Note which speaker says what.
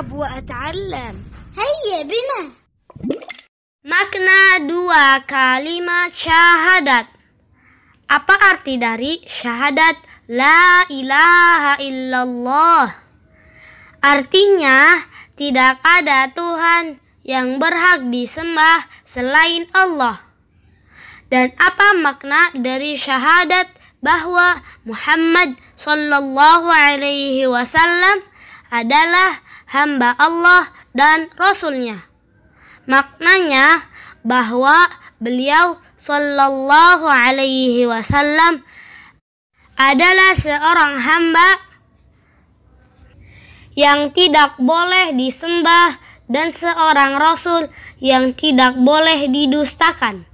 Speaker 1: ألعب وأتعلم هيا بنا Makna dua kalimat syahadat Apa arti dari syahadat La ilaha illallah Artinya tidak ada Tuhan yang berhak disembah selain Allah Dan apa makna dari syahadat bahwa Muhammad Sallallahu Alaihi Wasallam adalah hamba Allah dan Rasulnya. Maknanya bahwa beliau Sallallahu Alaihi Wasallam adalah seorang hamba yang tidak boleh disembah dan seorang rasul yang tidak boleh didustakan.